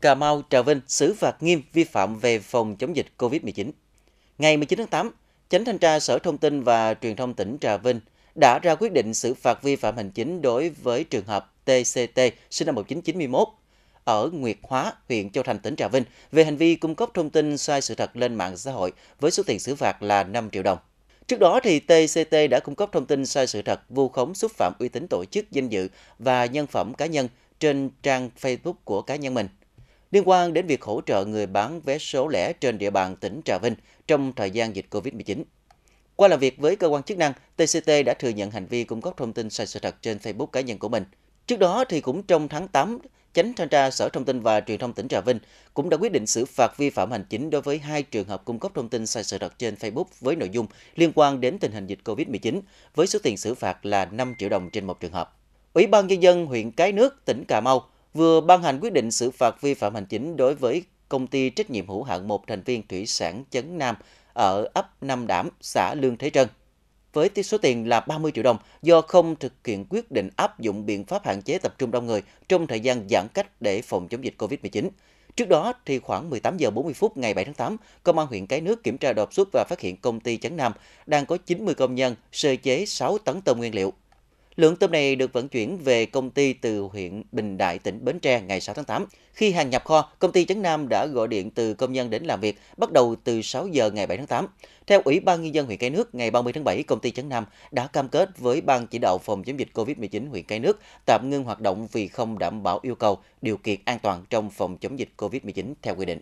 Cà Mau, Trà Vinh xử phạt nghiêm vi phạm về phòng chống dịch COVID-19. Ngày 19 tháng 8, Chánh thanh tra Sở Thông tin và Truyền thông tỉnh Trà Vinh đã ra quyết định xử phạt vi phạm hành chính đối với trường hợp TCT sinh năm 1991 ở Nguyệt Hóa, huyện Châu Thành, tỉnh Trà Vinh về hành vi cung cấp thông tin sai sự thật lên mạng xã hội với số tiền xử phạt là 5 triệu đồng. Trước đó, thì TCT đã cung cấp thông tin sai sự thật, vu khống xúc phạm uy tín tổ chức, danh dự và nhân phẩm cá nhân trên trang Facebook của cá nhân mình liên quan đến việc hỗ trợ người bán vé số lẻ trên địa bàn tỉnh Trà Vinh trong thời gian dịch COVID-19. Qua làm việc với cơ quan chức năng, TCT đã thừa nhận hành vi cung cấp thông tin sai sự thật trên Facebook cá nhân của mình. Trước đó thì cũng trong tháng 8, Chánh thanh tra Sở Thông tin và Truyền thông tỉnh Trà Vinh cũng đã quyết định xử phạt vi phạm hành chính đối với hai trường hợp cung cấp thông tin sai sự thật trên Facebook với nội dung liên quan đến tình hình dịch COVID-19 với số tiền xử phạt là 5 triệu đồng trên một trường hợp. Ủy ban nhân dân huyện Cái Nước, tỉnh Cà Mau vừa ban hành quyết định xử phạt vi phạm hành chính đối với công ty trách nhiệm hữu hạn một thành viên thủy sản Chấn Nam ở ấp Nam Đảm, xã Lương Thế Trân. Với số tiền là 30 triệu đồng do không thực hiện quyết định áp dụng biện pháp hạn chế tập trung đông người trong thời gian giãn cách để phòng chống dịch COVID-19. Trước đó, thì khoảng 18 giờ 40 phút ngày 7 tháng 8, Công an huyện Cái Nước kiểm tra đột xuất và phát hiện công ty Chấn Nam đang có 90 công nhân sơ chế 6 tấn tôm nguyên liệu. Lượng tôm này được vận chuyển về công ty từ huyện Bình Đại, tỉnh Bến Tre ngày 6 tháng 8. Khi hàng nhập kho, công ty Trấn Nam đã gọi điện từ công nhân đến làm việc bắt đầu từ 6 giờ ngày 7 tháng 8. Theo Ủy ban Nhân dân huyện Cái Nước, ngày 30 tháng 7, công ty Trấn Nam đã cam kết với Ban chỉ đạo phòng chống dịch COVID-19 huyện Cái Nước tạm ngưng hoạt động vì không đảm bảo yêu cầu điều kiện an toàn trong phòng chống dịch COVID-19 theo quy định.